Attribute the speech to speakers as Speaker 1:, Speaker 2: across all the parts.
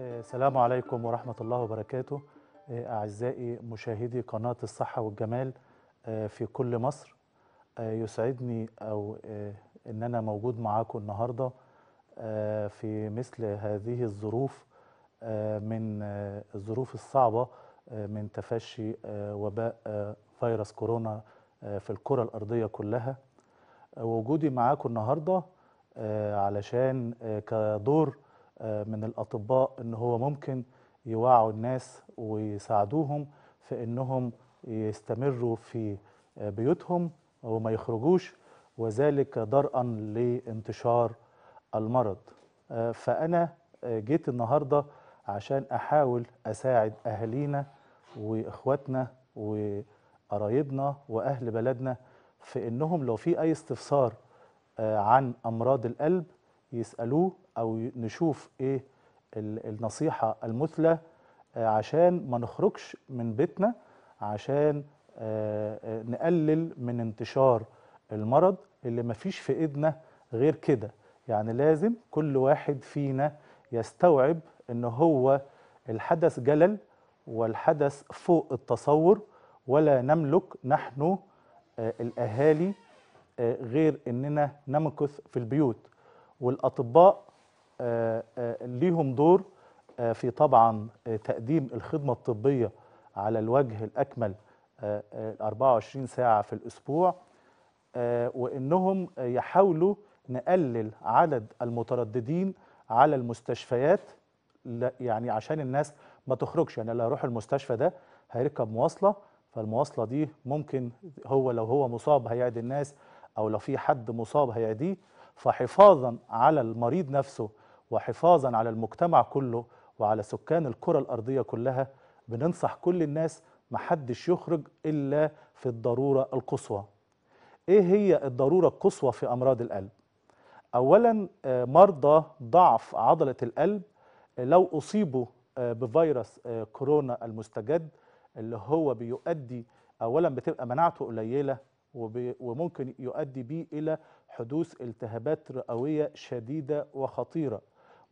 Speaker 1: السلام عليكم ورحمة الله وبركاته آه، أعزائي مشاهدي قناة الصحة والجمال آه، في كل مصر آه، يسعدني أو أن أنا موجود معاكم النهاردة في مثل هذه الظروف من الظروف الصعبة من تفشي وباء فيروس كورونا في الكرة الأرضية كلها وجودي معاكم النهاردة علشان كدور من الاطباء ان هو ممكن يوعوا الناس ويساعدوهم في انهم يستمروا في بيوتهم وما يخرجوش وذلك درءا لانتشار المرض فانا جيت النهارده عشان احاول اساعد اهالينا واخواتنا وقرايبنا واهل بلدنا في انهم لو في اي استفسار عن امراض القلب يسألوه أو نشوف إيه النصيحة المثلى آه، عشان ما نخرجش من بيتنا عشان آه، آه، نقلل من انتشار المرض اللي ما فيش في ايدنا غير كده يعني لازم كل واحد فينا يستوعب ان هو الحدث جلل والحدث فوق التصور ولا نملك نحن الاهالي غير اننا نمكث في البيوت والاطباء آه، آه، ليهم دور آه، في طبعا تقديم الخدمه الطبيه على الوجه الاكمل 24 ساعه في الاسبوع وانهم يحاولوا نقلل عدد المترددين على المستشفيات يعني عشان الناس ما تخرجش يعني اللي هيروح المستشفى ده هيركب مواصله فالمواصله دي ممكن هو لو هو مصاب هيعدي الناس او لو في حد مصاب هيعديه فحفاظا على المريض نفسه وحفاظا على المجتمع كله وعلى سكان الكرة الأرضية كلها بننصح كل الناس محدش يخرج إلا في الضرورة القصوى إيه هي الضرورة القصوى في أمراض القلب؟ أولا آه، مرضى ضعف عضلة القلب آه، لو أصيبوا آه، بفيروس كورونا المستجد اللي هو بيؤدي أولا بتبقى مناعته قليلة وممكن يؤدي به إلى حدوث التهابات رئوية شديدة وخطيرة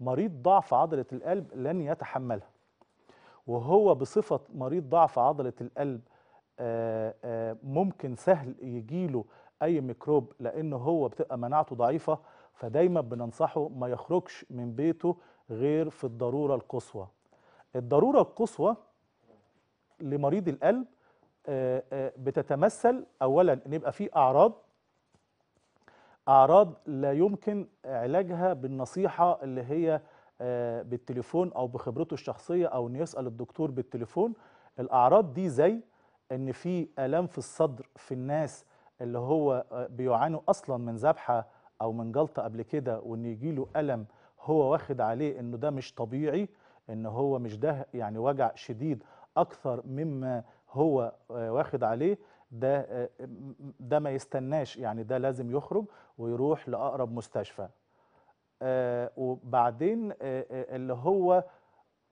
Speaker 1: مريض ضعف عضلة القلب لن يتحملها وهو بصفة مريض ضعف عضلة القلب آه، آه، ممكن سهل يجيله أي ميكروب لأن هو بتبقى مناعته ضعيفة فدايما بننصحه ما يخرجش من بيته غير في الضرورة القصوى الضرورة القصوى لمريض القلب آه، آه، بتتمثل اولا ان يبقى في اعراض اعراض لا يمكن علاجها بالنصيحه اللي هي آه، بالتليفون او بخبرته الشخصيه او انه يسال الدكتور بالتليفون الاعراض دي زي ان في الام في الصدر في الناس اللي هو بيعانوا اصلا من ذبحه او من جلطه قبل كده وان يجي له الم هو واخد عليه انه ده مش طبيعي ان هو مش ده يعني وجع شديد اكثر مما هو آه، واخد عليه ده آه، ده ما يستناش يعني ده لازم يخرج ويروح لاقرب مستشفى آه، وبعدين اللي هو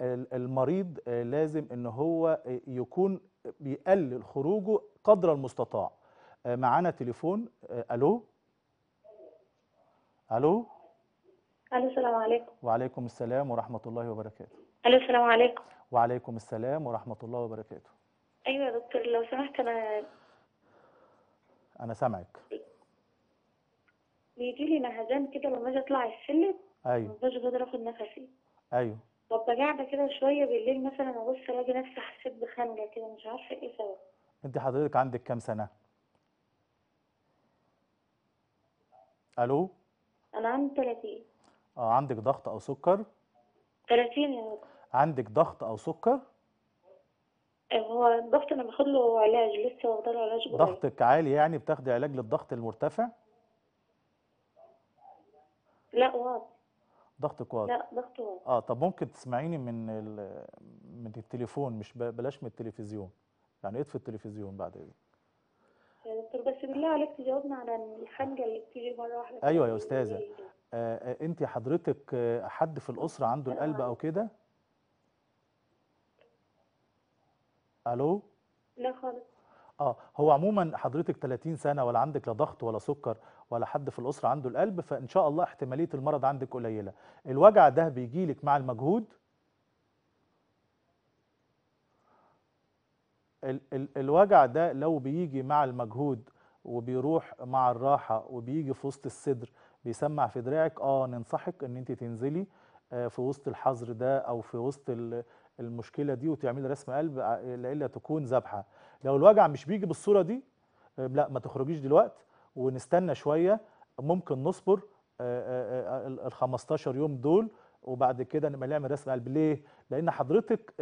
Speaker 1: المريض لازم ان هو يكون بيقلل خروجه قدر المستطاع معانا تليفون الو الو
Speaker 2: الو السلام عليكم
Speaker 1: وعليكم السلام ورحمه الله وبركاته
Speaker 2: الو السلام عليكم
Speaker 1: وعليكم السلام ورحمه الله وبركاته
Speaker 2: ايوه يا دكتور لو سمحت انا انا سامعك بيجي لي نهجان كده لما اجي اطلع السلم ايوه ما مش بقدر اخد نفسي ايوه طب قاعده كده شويه بالليل مثلا ابص الاقي نفسي حسيت بخنجه كده مش عارفه ايه سبب
Speaker 1: انت حضرتك عندك كام سنه الو
Speaker 2: انا عندي 30
Speaker 1: اه عندك ضغط او سكر
Speaker 2: 30 يا دكتور
Speaker 1: عندك ضغط او سكر
Speaker 2: هو الضغط انا باخد له علاج لسه واخد له علاج قريب ضغطك
Speaker 1: عالي يعني بتاخدي علاج للضغط المرتفع؟
Speaker 2: لا واطي
Speaker 1: ضغطك واطي لا ضغطه واطي اه طب ممكن تسمعيني من ال... من التليفون مش بلاش من التلفزيون يعني اطفي التلفزيون بعد اذنك
Speaker 2: يا دكتور بس بالله عليك تجاوبنا على الحنجه اللي بتيجي مره واحده ايوه يا استاذه
Speaker 1: آه،, آه انت حضرتك حد في الاسره عنده القلب او كده؟ الو لا خالص اه هو عموما حضرتك 30 سنه ولا عندك لا ضغط ولا سكر ولا حد في الاسره عنده القلب فان شاء الله احتماليه المرض عندك قليله الوجع ده بيجي لك مع المجهود ال ال الوجع ده لو بيجي مع المجهود وبيروح مع الراحه وبيجي في وسط الصدر بيسمع في دراعك اه ننصحك ان انت تنزلي آه، في وسط الحظر ده او في وسط المشكله دي وتعمل رسم قلب آه، الا تكون ذبحه لو الوجع مش بيجي بالصوره دي آه، لا ما تخرجيش دلوقتي ونستنى شويه ممكن نصبر آه، ال 15 يوم دول وبعد كده نبقى نعمل رسم قلب ليه لان حضرتك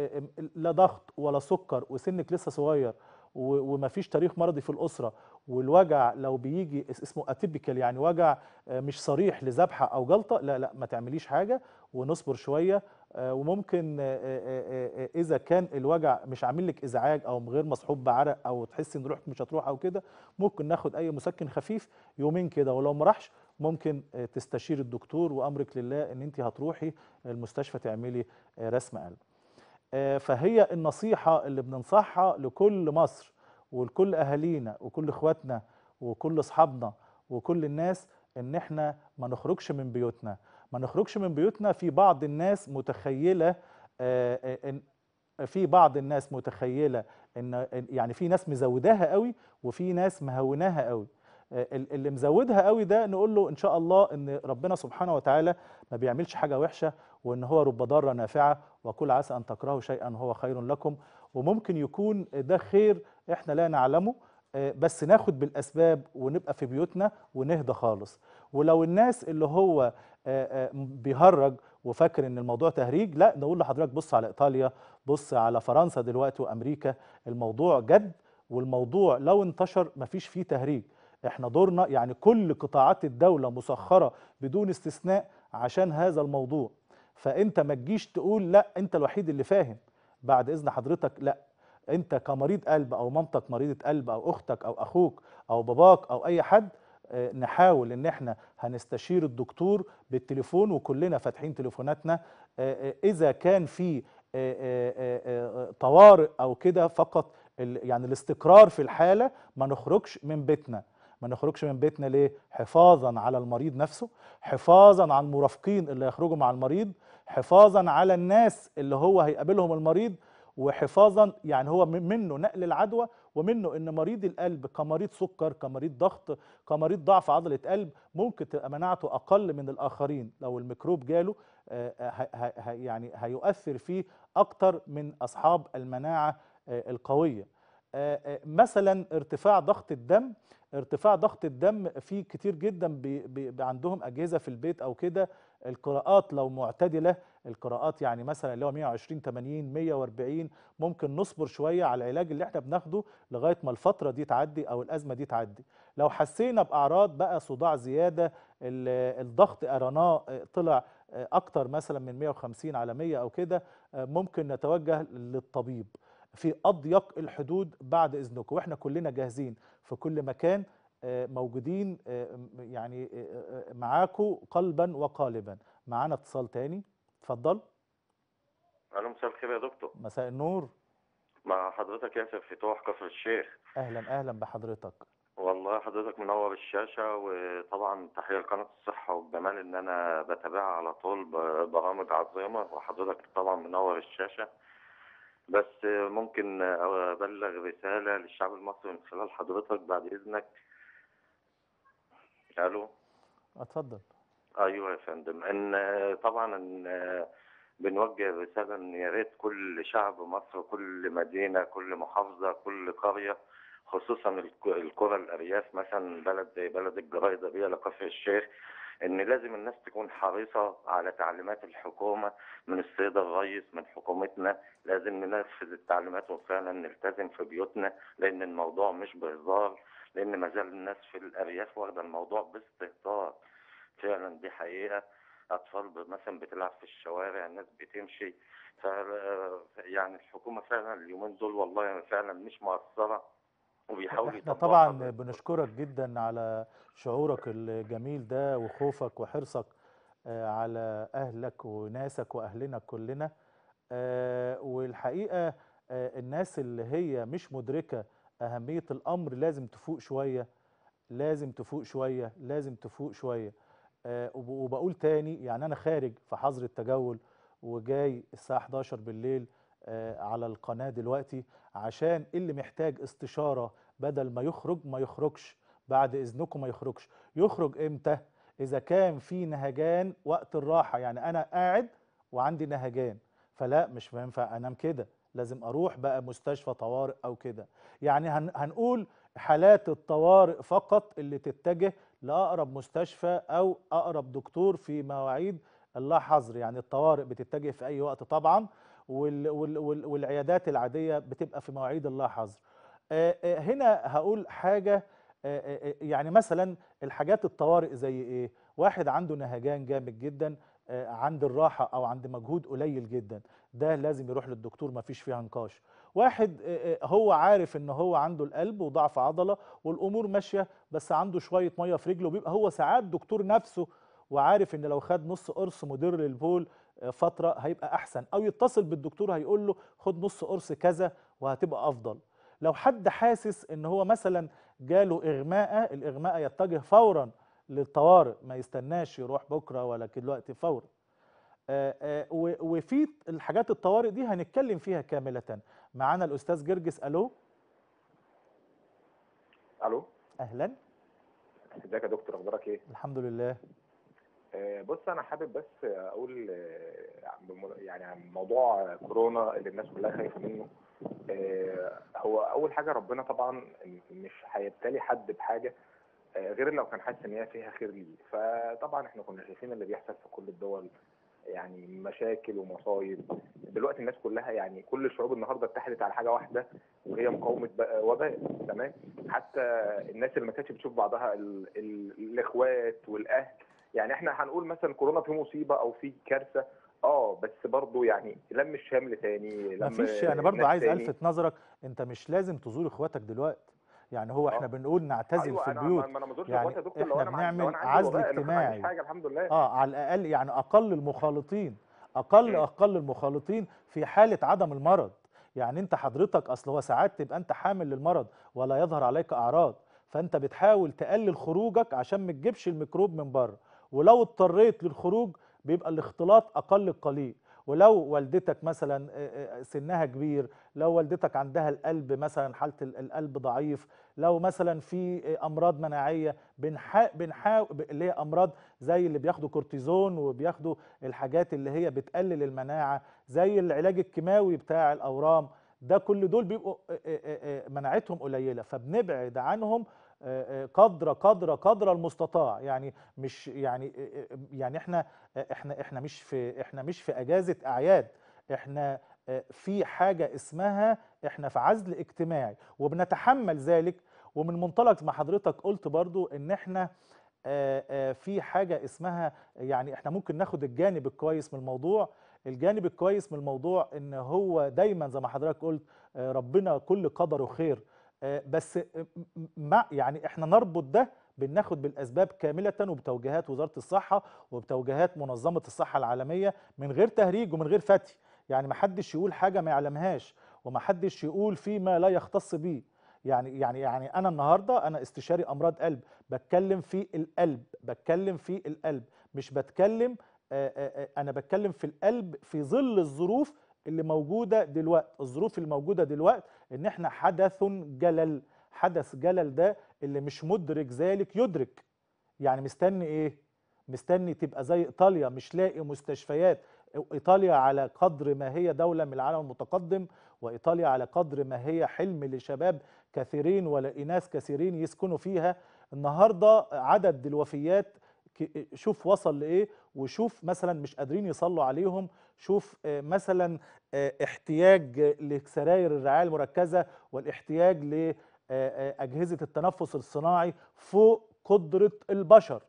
Speaker 1: لا ضغط ولا سكر وسنك لسه صغير وما فيش تاريخ مرضي في الاسره والوجع لو بيجي اسمه اتيبيكال يعني وجع مش صريح لذبحه او جلطه لا لا ما تعمليش حاجه ونصبر شويه آه، وممكن آه، آه، اذا كان الوجع مش عامل لك ازعاج او غير مصحوب بعرق او تحس ان روحك مش هتروح او كده ممكن ناخد اي مسكن خفيف يومين كده ولو ما راحش ممكن تستشير الدكتور وامرك لله ان انت هتروحي المستشفى تعملي رسم قلب فهي النصيحه اللي بننصحها لكل مصر ولكل اهالينا وكل اخواتنا وكل اصحابنا وكل الناس ان احنا ما نخرجش من بيوتنا ما نخرجش من بيوتنا في بعض الناس متخيله آه، آه، في بعض الناس متخيله ان يعني في ناس مزوداها قوي وفي ناس مهوناها قوي آه، اللي مزودها قوي ده نقول له ان شاء الله ان ربنا سبحانه وتعالى ما بيعملش حاجه وحشه وان هو رب ضاره نافعه وكل عسى ان تكرهوا شيئا هو خير لكم وممكن يكون ده خير احنا لا نعلمه بس ناخد بالاسباب ونبقى في بيوتنا ونهدى خالص ولو الناس اللي هو آه، آه، بيهرج وفاكر ان الموضوع تهريج لا نقول لحضرتك بص على ايطاليا بص على فرنسا دلوقتي وامريكا الموضوع جد والموضوع لو انتشر مفيش فيه تهريج احنا دورنا يعني كل قطاعات الدولة مسخرة بدون استثناء عشان هذا الموضوع فانت ما تجيش تقول لا انت الوحيد اللي فاهم بعد اذن حضرتك لا انت كمريض قلب او مامتك مريضة قلب او اختك او اخوك او باباك او اي حد آه، نحاول ان احنا هنستشير الدكتور بالتليفون وكلنا فاتحين تليفوناتنا آه، آه، اذا كان في طوارئ او كده فقط يعني الاستقرار في الحاله ما نخرجش من بيتنا ما نخرجش من بيتنا ليه حفاظا على المريض نفسه حفاظا على المرافقين اللي هيخرجوا مع المريض حفاظا على الناس اللي هو هيقابلهم المريض وحفاظا يعني هو منه نقل العدوى ومنه ان مريض القلب كمريض سكر كمريض ضغط كمريض ضعف عضله قلب ممكن تبقى مناعته اقل من الاخرين لو الميكروب جاله آه، آه، يعني هيؤثر فيه اكتر من اصحاب المناعه آه، القويه مثلا ارتفاع ضغط الدم ارتفاع ضغط الدم في كتير جدا بي بي عندهم اجهزه في البيت او كده القراءات لو معتدله القراءات يعني مثلا اللي هو 120 80 140 ممكن نصبر شويه على العلاج اللي احنا بناخده لغايه ما الفتره دي تعدي او الازمه دي تعدي لو حسينا باعراض بقى صداع زياده آه، الضغط ارناه آه، طلع آه، اكتر مثلا من 150 على 100 او كده ممكن نتوجه للطبيب في اضيق الحدود بعد اذنكم واحنا كلنا جاهزين في كل مكان موجودين يعني معاكم قلبا وقالبا معانا اتصال تاني اتفضل
Speaker 3: الو مساء الخير يا دكتور
Speaker 1: مساء النور
Speaker 3: مع حضرتك ياسر فتوح كفر الشيخ
Speaker 1: اهلا اهلا بحضرتك
Speaker 3: والله حضرتك منور الشاشه وطبعا تحيه لقناه الصحه والجمال ان انا بتابعها على طول برامج عظيمه وحضرتك طبعا منور الشاشه بس ممكن ابلغ رساله للشعب المصري من خلال حضرتك بعد اذنك الو اتفضل ايوه يا فندم ان طبعا ان بنوجه رساله ان يا ريت كل شعب مصر كل مدينه كل محافظه كل قريه خصوصا القرى الارياف مثلا بلد زي بلد الجرايده بيه لكفر الشيخ ان لازم الناس تكون حريصه على تعليمات الحكومه من السيد الرئيس من حكومتنا لازم ننفذ التعليمات وفعلا نلتزم في بيوتنا لان الموضوع مش بهزار لان ما زال الناس في الارياف واخده الموضوع باستهتار فعلا دي حقيقه اطفال مثلا بتلعب في الشوارع الناس بتمشي ف يعني الحكومه فعلا اليومين دول والله فعلا مش مقصره
Speaker 1: وبيحاول احنا طبعا بنشكرك جدا على شعورك الجميل ده وخوفك وحرصك آه، على اهلك وناسك واهلنا كلنا آه، والحقيقه آه، الناس اللي هي مش مدركه اهميه الامر لازم تفوق شويه لازم تفوق شويه لازم تفوق شويه آه، وبقول تاني يعني انا خارج في حظر التجول وجاي الساعه 11 بالليل آه، على القناه دلوقتي عشان اللي محتاج استشاره بدل ما يخرج ما يخرجش بعد اذنكم ما يخرجش يخرج امتى اذا كان في نهجان وقت الراحه يعني انا قاعد وعندي نهجان فلا مش ينفع انام كده لازم اروح بقى مستشفى طوارئ او كده يعني هنقول حالات الطوارئ فقط اللي تتجه لاقرب مستشفى او اقرب دكتور في مواعيد اللا حظر يعني الطوارئ بتتجه في اي وقت طبعا وال وال وال والعيادات العاديه بتبقى في مواعيد اللا حظر هنا هقول حاجه يعني مثلا الحاجات الطوارئ زي ايه واحد عنده نهجان جامد جدا عند الراحه او عند مجهود قليل جدا ده لازم يروح للدكتور ما فيش فيها نقاش واحد آه، آه، هو عارف ان هو عنده القلب وضعف عضله والامور ماشيه بس عنده شويه ميه في رجله بيبقى هو ساعات دكتور نفسه وعارف ان لو خد نص قرص مدر للبول آه، فتره هيبقى احسن او يتصل بالدكتور هيقول له خد نص قرص كذا وهتبقى افضل لو حد حاسس ان هو مثلا جاله اغماء الاغماء يتجه فورا للطوارئ ما يستناش يروح بكره ولا دلوقتي فورا وفي الحاجات الطوارئ دي هنتكلم فيها كامله معانا الاستاذ جرجس الو الو اهلا
Speaker 3: ازيك يا دكتور اخبارك ايه
Speaker 1: الحمد لله
Speaker 3: آه، بص انا حابب بس اقول آه، يعني عن موضوع كورونا اللي الناس كلها خايفه منه آه، هو اول حاجه ربنا طبعا مش هيبتلي حد بحاجه غير لو كان حاسس ان هي فيها خير ليه فطبعا احنا كنا شايفين اللي بيحصل في كل الدول يعني مشاكل ومصايب دلوقتي الناس كلها يعني كل الشعوب النهارده اتحدت على حاجه واحده وهي مقاومه وباء تمام حتى الناس اللي ما كانتش بتشوف بعضها الـ الـ الاخوات والاهل يعني احنا هنقول مثلا كورونا في مصيبه او في كارثه اه بس برضه يعني لم الشمل تاني لم مفيش يعني برضه عايز الفت
Speaker 1: نظرك انت مش لازم تزور اخواتك دلوقتي يعني هو احنا آه. بنقول نعتزل أيوة في البيوت أنا ما يعني احنا بنعمل عزل اجتماعي حاجة الحمد لله. اه على الاقل يعني اقل المخالطين اقل إيه؟ اقل المخالطين في حاله عدم المرض يعني انت حضرتك اصل هو ساعات تبقى انت حامل للمرض ولا يظهر عليك اعراض فانت بتحاول تقلل خروجك عشان ما تجيبش الميكروب من بره ولو اضطريت للخروج بيبقى الاختلاط اقل القليل ولو والدتك مثلا سنها كبير لو والدتك عندها القلب مثلا حاله القلب ضعيف لو مثلا في امراض مناعيه بنحاول اللي هي امراض زي اللي بياخدوا كورتيزون وبياخدوا الحاجات اللي هي بتقلل المناعه زي العلاج الكيماوي بتاع الاورام ده كل دول بيبقوا مناعتهم قليله فبنبعد عنهم آه، آه، قدر قدر قدر المستطاع يعني مش يعني آه، يعني احنا احنا احنا مش في احنا مش في اجازه اعياد احنا في حاجه اسمها احنا في عزل اجتماعي وبنتحمل ذلك ومن منطلق ما حضرتك قلت برضو ان احنا في حاجه اسمها يعني احنا ممكن ناخد الجانب الكويس من الموضوع الجانب الكويس من الموضوع ان هو دايما زي ما حضرتك قلت ربنا كل قدره خير آه، بس آه، مع يعني احنا نربط ده بناخد بالاسباب كامله وبتوجيهات وزاره الصحه وبتوجيهات منظمه الصحه العالميه من غير تهريج ومن غير فتي يعني ما حدش يقول حاجه ما يعلمهاش وما حدش يقول فيما لا يختص به يعني يعني يعني انا النهارده انا استشاري امراض قلب بتكلم في القلب بتكلم في القلب مش بتكلم آه، انا بتكلم في القلب في ظل الظروف اللي موجودة دلوقت الظروف الموجودة دلوقت ان احنا حدث جلل حدث جلل ده اللي مش مدرك ذلك يدرك يعني مستني ايه مستني تبقى زي ايطاليا مش لاقي مستشفيات ايطاليا على قدر ما هي دوله من العالم المتقدم وايطاليا على قدر ما هي حلم لشباب كثيرين ولا اناس كثيرين يسكنوا فيها النهارده عدد الوفيات شوف وصل لايه وشوف مثلا مش قادرين يصلوا عليهم شوف آه، مثلا آه، احتياج لسراير الرعايه المركزه والاحتياج لاجهزه آه، التنفس الصناعي فوق قدره البشر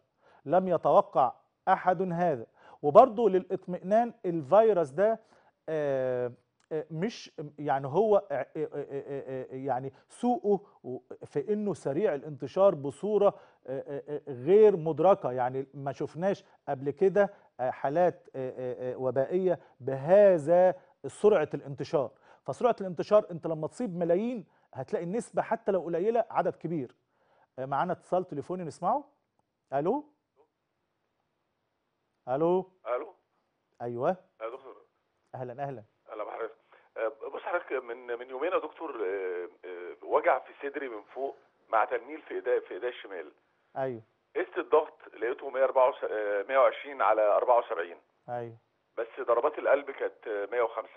Speaker 1: لم يتوقع احد هذا وبرضه للاطمئنان الفيروس ده آه، مش يعني هو آه، آه، يعني سوقه في انه سريع الانتشار بصوره غير مدركه يعني ما شفناش قبل كده حالات وبائيه بهذا سرعه الانتشار فسرعه الانتشار انت لما تصيب ملايين هتلاقي النسبه حتى لو قليله عدد كبير معانا اتصال تليفوني نسمعه الو الو الو ايوه الو اهلا اهلا اهلا بحضرتك آه، بص حضرتك من من يومين يا دكتور آه، آه، وجع في صدري من فوق مع تنميل في ايدي في ايدي الشمال ايوه قست
Speaker 3: الضغط لقيته 120 على 74 ايوه بس ضربات
Speaker 1: القلب كانت 105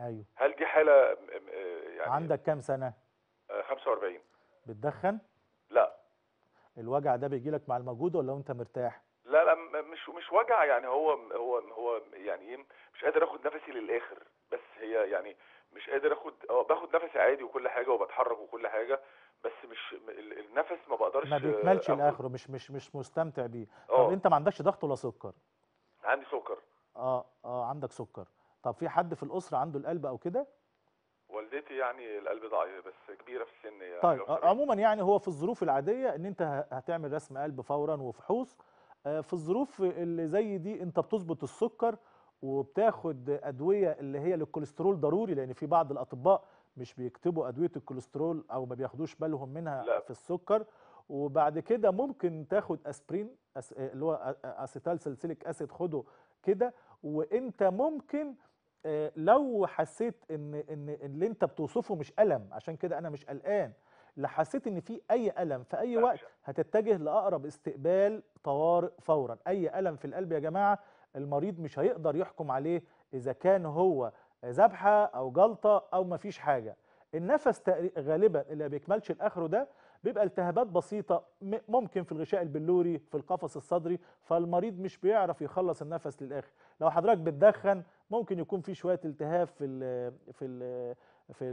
Speaker 1: ايوه هل دي حاله يعني عندك كام سنه 45 بتدخن لا الوجع ده بيجي لك مع المجهود ولا وانت مرتاح لا لا مش مش وجع يعني هو هو هو يعني ايه مش قادر اخد نفسي للاخر بس هي يعني مش قادر اخد آه، باخد نفسي عادي وكل حاجه وبتحرك وكل حاجه بس مش النفس ما بقدرش ما بيكملش لاخره مش مش مش مستمتع بيه طب آه. انت ما عندكش ضغط ولا سكر عندي سكر اه اه عندك سكر طب في حد في الاسره عنده القلب او كده
Speaker 3: والدتي يعني القلب ضعيف بس كبيره في السن يعني طيب آه،
Speaker 1: عموما يعني هو في الظروف العاديه ان انت هتعمل رسم قلب فورا وفحوص في الظروف اللي زي دي انت بتظبط السكر وبتاخد ادويه اللي هي للكوليسترول ضروري لان في بعض الاطباء مش بيكتبوا ادويه الكوليسترول او ما بياخدوش بالهم منها لا. في السكر وبعد كده ممكن تاخد اسبرين أس... اللي هو اسيتال سلسيليك اسيد خده كده وانت ممكن آه، لو حسيت ان ان اللي انت بتوصفه مش الم عشان كده انا مش قلقان لحسيت حسيت ان في اي الم في اي وقت هتتجه لاقرب استقبال طوارئ فورا اي الم في القلب يا جماعه المريض مش هيقدر يحكم عليه اذا كان هو ذبحه او جلطه او مفيش حاجه النفس غالبا اللي بيكملش الاخره ده بيبقى التهابات بسيطة ممكن في الغشاء البلوري في القفص الصدري فالمريض مش بيعرف يخلص النفس للآخر لو حضرتك بتدخن ممكن يكون في شوية التهاب في الـ في ال في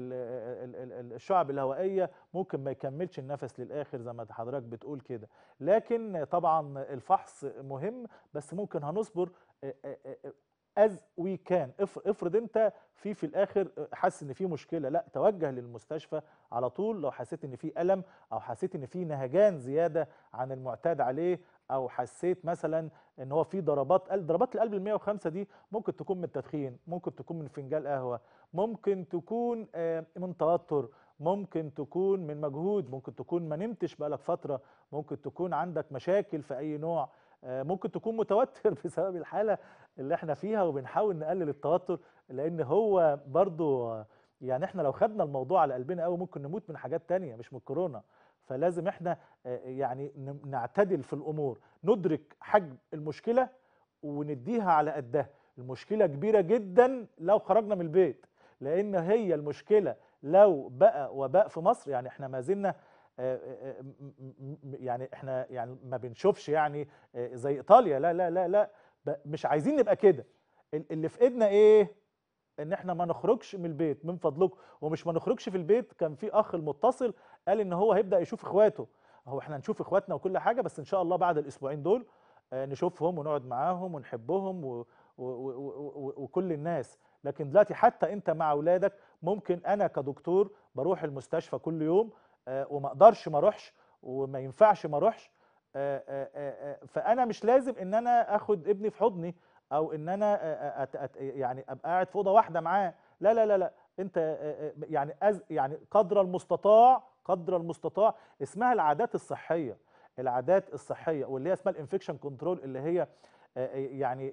Speaker 1: الشعب الهوائيه ممكن ما يكملش النفس للاخر زي ما حضرتك بتقول كده لكن طبعا الفحص مهم بس ممكن هنصبر از وي كان افرض انت في في الاخر آه، حاسس ان في مشكله لا توجه للمستشفى على طول لو حسيت ان في الم او حسيت ان في نهجان زياده عن المعتاد عليه او حسيت مثلا ان هو في ضربات قلب ضربات القلب ال 105 دي ممكن تكون من التدخين ممكن تكون من فنجان قهوه ممكن تكون آه، من توتر ممكن تكون من مجهود ممكن تكون ما نمتش بقالك فتره ممكن تكون عندك مشاكل في اي نوع آه، ممكن تكون متوتر بسبب الحاله اللي احنا فيها وبنحاول نقلل التوتر لان هو برضو يعني احنا لو خدنا الموضوع على قلبنا قوي ممكن نموت من حاجات تانية مش من الكورونا فلازم احنا آه، آه، يعني نعتدل في الامور ندرك حجم المشكله ونديها على قدها المشكله كبيره جدا لو خرجنا من البيت لان هي المشكله لو بقى وباء في مصر يعني احنا ما زلنا آه، يعني احنا يعني ما بنشوفش يعني زي ايطاليا لا لا لا لا مش عايزين نبقى كده اللي في ايدنا ايه ان احنا ما نخرجش من البيت من فضلكم ومش ما نخرجش في البيت كان في اخ المتصل قال ان هو هيبدا يشوف اخواته هو احنا نشوف اخواتنا وكل حاجه بس ان شاء الله بعد الاسبوعين دول آه، نشوفهم ونقعد معاهم ونحبهم و... و... و... وكل الناس لكن دلوقتي حتى انت مع اولادك ممكن انا كدكتور بروح المستشفى كل يوم آه، وما اقدرش ما اروحش وما ينفعش ما اروحش آه، فانا مش لازم ان انا اخد ابني في حضني او ان انا أت أت يعني ابقى قاعد في اوضه واحده معاه لا لا لا لا انت يعني أز يعني قدر المستطاع قدر المستطاع اسمها العادات الصحيه العادات الصحيه واللي هي اسمها الانفكشن كنترول اللي هي يعني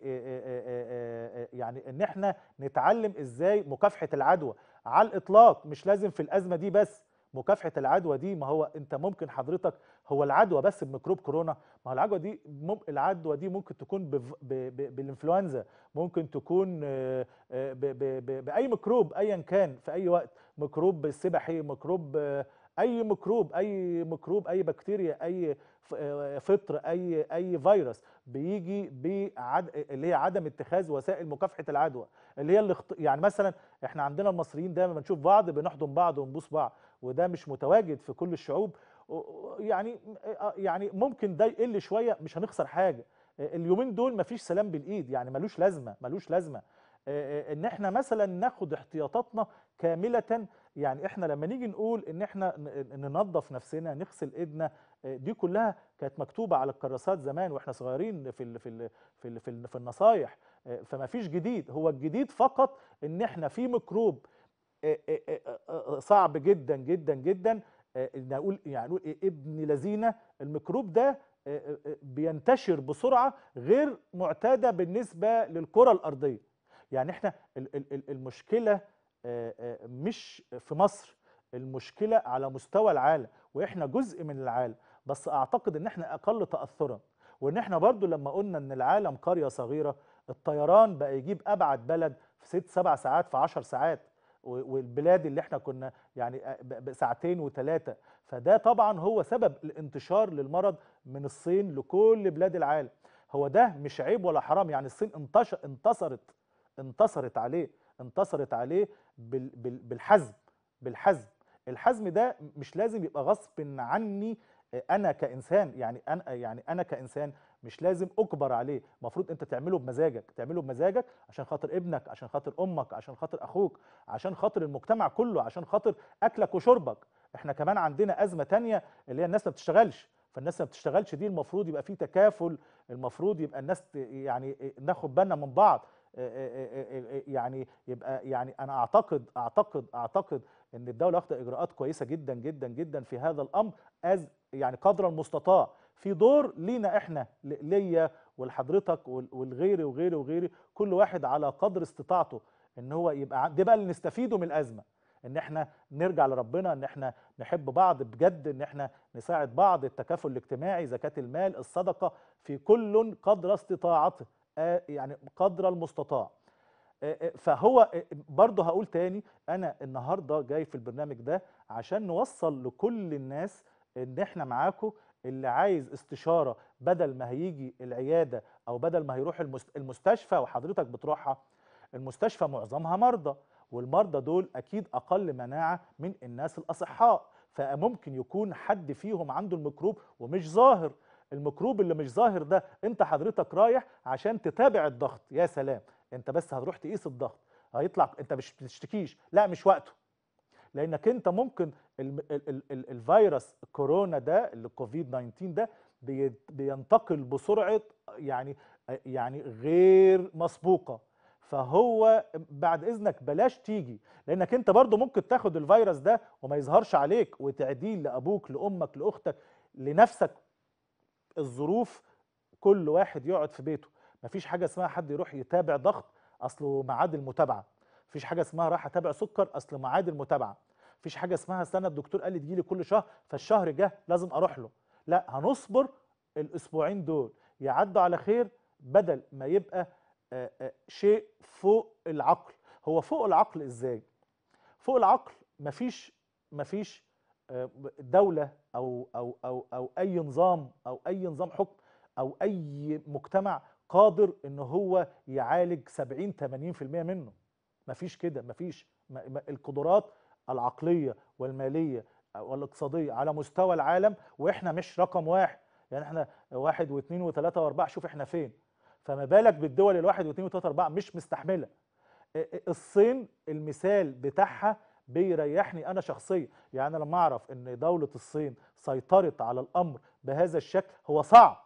Speaker 1: يعني ان احنا نتعلم ازاي مكافحه العدوى على الاطلاق مش لازم في الازمه دي بس مكافحه العدوى دي ما هو انت ممكن حضرتك هو العدوى بس بميكروب كورونا ما هو العدوى دي مم العدوى دي ممكن تكون ب ب بالانفلونزا ممكن تكون آه، آه، ب ب ب باي ميكروب ايا كان في اي وقت ميكروب السبحي ميكروب آه، اي ميكروب اي ميكروب اي بكتيريا اي فطر اي اي فيروس بيجي بعد اللي هي عدم اتخاذ وسائل مكافحه العدوى اللي هي اللي يعني مثلا احنا عندنا المصريين دايما بنشوف بعض بنحضن بعض ونبوس بعض وده مش متواجد في كل الشعوب يعني يعني ممكن ده يقل شويه مش هنخسر حاجه اليومين دول مفيش سلام بالايد يعني ملوش لازمه ملوش لازمه ان احنا مثلا ناخد احتياطاتنا كامله يعني احنا لما نيجي نقول ان احنا ننظف نفسنا نغسل ايدنا دي كلها كانت مكتوبه على الكراسات زمان واحنا صغيرين في الـ في الـ في الـ في, الـ في النصايح فما فيش جديد هو الجديد فقط ان احنا في ميكروب آه، آه، آه، صعب جدا جدا جدا نقول يعني إيه، ابن لذينه الميكروب ده بينتشر بسرعه غير معتاده بالنسبه للكره الارضيه يعني احنا المشكله مش في مصر المشكله على مستوى العالم واحنا جزء من العالم بس اعتقد ان احنا اقل تاثرا وان احنا برضو لما قلنا ان العالم قريه صغيره الطيران بقى يجيب ابعد بلد في ست سبع ساعات في عشر ساعات والبلاد اللي احنا كنا يعني آه، ساعتين وثلاثه فده طبعا هو سبب الانتشار للمرض من الصين لكل بلاد العالم هو ده مش عيب ولا حرام يعني الصين انتصرت انتصرت عليه انتصرت عليه بالحزم بالحزم الحزم ده مش لازم يبقى غصب عني آه، انا كانسان يعني انا يعني انا كانسان مش لازم اجبر عليه المفروض انت تعمله بمزاجك تعمله بمزاجك عشان خاطر ابنك عشان خاطر امك عشان خاطر اخوك عشان خاطر المجتمع كله عشان خاطر اكلك وشربك احنا كمان عندنا ازمه تانية اللي هي الناس ما بتشتغلش فالناس ما بتشتغلش دي المفروض يبقى في تكافل المفروض يبقى الناس يعني ناخد بالنا من بعض آه، آه، آه، يعني يبقى يعني انا اعتقد اعتقد اعتقد ان الدوله واخده اجراءات كويسه جدا جدا جدا في هذا الامر از يعني قدر المستطاع في دور لينا احنا ليا ولحضرتك ولغيري وغيري وغيري كل واحد على قدر استطاعته ان هو يبقى ده بقى اللي نستفيده من الازمه ان احنا نرجع لربنا ان احنا نحب بعض بجد ان احنا نساعد بعض التكافل الاجتماعي زكاه المال الصدقه في كل قدر استطاعته يعني قدر المستطاع فهو برضه هقول تاني انا النهارده جاي في البرنامج ده عشان نوصل لكل الناس ان احنا معاكم اللي عايز استشاره بدل ما هيجي العياده او بدل ما هيروح المستشفى وحضرتك بتروحها المستشفى معظمها مرضى والمرضى دول اكيد اقل مناعه من الناس الاصحاء فممكن يكون حد فيهم عنده الميكروب ومش ظاهر الميكروب اللي مش ظاهر ده انت حضرتك رايح عشان تتابع الضغط يا سلام انت بس هتروح تقيس الضغط هيطلع انت مش بتشتكيش لا مش وقته لانك انت ممكن الفيروس كورونا ده اللي كوفيد 19 ده بينتقل بسرعه يعني يعني غير مسبوقه فهو بعد اذنك بلاش تيجي لانك انت برضو ممكن تاخد الفيروس ده وما يظهرش عليك وتعديه لابوك لامك لاختك لنفسك الظروف كل واحد يقعد في بيته مفيش حاجه اسمها حد يروح يتابع ضغط اصله معاد المتابعه مفيش حاجه اسمها راح اتابع سكر اصله معاد المتابعه مفيش حاجه اسمها استنى الدكتور قال لي لي كل شهر فالشهر جه لازم اروح له لا هنصبر الاسبوعين دول يعدوا على خير بدل ما يبقى شيء فوق العقل هو فوق العقل ازاي فوق العقل مفيش مفيش دوله او او او او اي نظام او اي نظام حكم او اي مجتمع قادر ان هو يعالج 70 80% منه مفيش كده مفيش القدرات العقليه والماليه والاقتصاديه على مستوى العالم واحنا مش رقم واحد يعني احنا واحد واثنين وثلاثه واربعه شوف احنا فين فما بالك بالدول الواحد واثنين وثلاثه واربعه مش مستحمله الصين المثال بتاعها بيريحني انا شخصيا يعني لما اعرف ان دوله الصين سيطرت على الامر بهذا الشكل هو صعب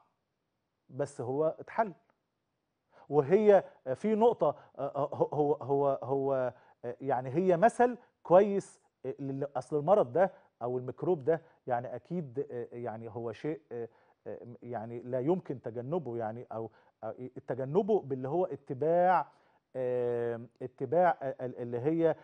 Speaker 1: بس هو اتحل وهي في نقطه هو هو هو يعني هي مثل كويس آه، اصل المرض ده او الميكروب ده يعني اكيد آه، يعني هو شيء آه، يعني لا يمكن تجنبه يعني او تجنبه باللي هو اتباع اتباع اللي هي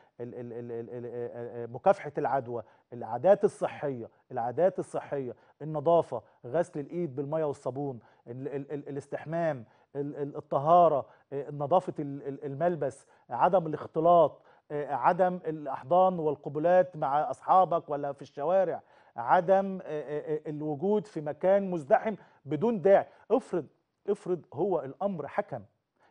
Speaker 1: مكافحه العدوى العادات الصحيه العادات الصحيه النظافه غسل الايد بالميه والصابون الاستحمام الطهاره نظافه الملبس عدم الاختلاط عدم الاحضان والقبلات مع اصحابك ولا في الشوارع عدم آه، آه، آه، الوجود في مكان مزدحم بدون داعي افرض افرض هو الامر حكم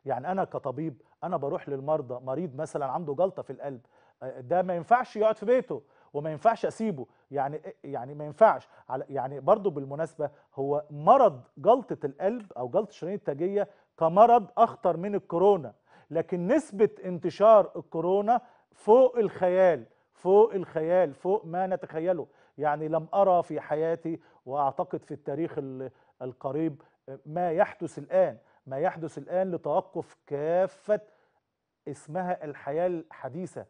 Speaker 1: يعني انا كطبيب انا بروح للمرضى مريض مثلا عنده جلطه في القلب ده ما ينفعش يقعد في بيته وما ينفعش اسيبه يعني يعني ما ينفعش يعني برضه بالمناسبه هو مرض جلطه القلب او جلطه الشرايين التاجيه كمرض اخطر من الكورونا لكن نسبة انتشار الكورونا فوق الخيال فوق الخيال فوق ما نتخيله يعني لم أرى في حياتي وأعتقد في التاريخ القريب ما يحدث الآن ما يحدث الآن لتوقف كافة اسمها الحياة الحديثة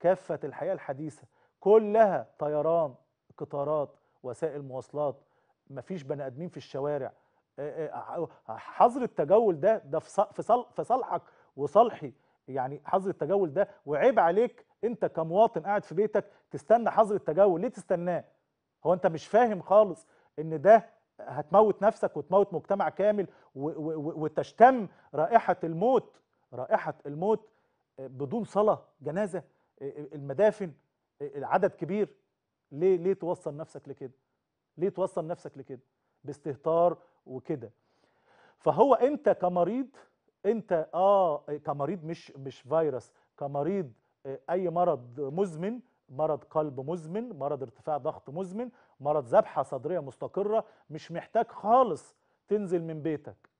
Speaker 1: كافة الحياة الحديثة كلها طيران قطارات وسائل مواصلات مفيش بني ادمين في الشوارع حظر التجول ده ده في صالحك وصالحي يعني حظر التجول ده وعيب عليك انت كمواطن قاعد في بيتك تستنى حظر التجول ليه تستناه هو انت مش فاهم خالص ان ده هتموت نفسك وتموت مجتمع كامل وتشتم رائحه الموت رائحه الموت بدون صلاه جنازه المدافن العدد كبير ليه ليه توصل نفسك لكده ليه توصل نفسك لكده باستهتار وكده فهو انت كمريض انت اه كمريض مش مش فيروس كمريض آه، اي مرض مزمن مرض قلب مزمن مرض ارتفاع ضغط مزمن مرض ذبحه صدريه مستقره مش محتاج خالص تنزل من بيتك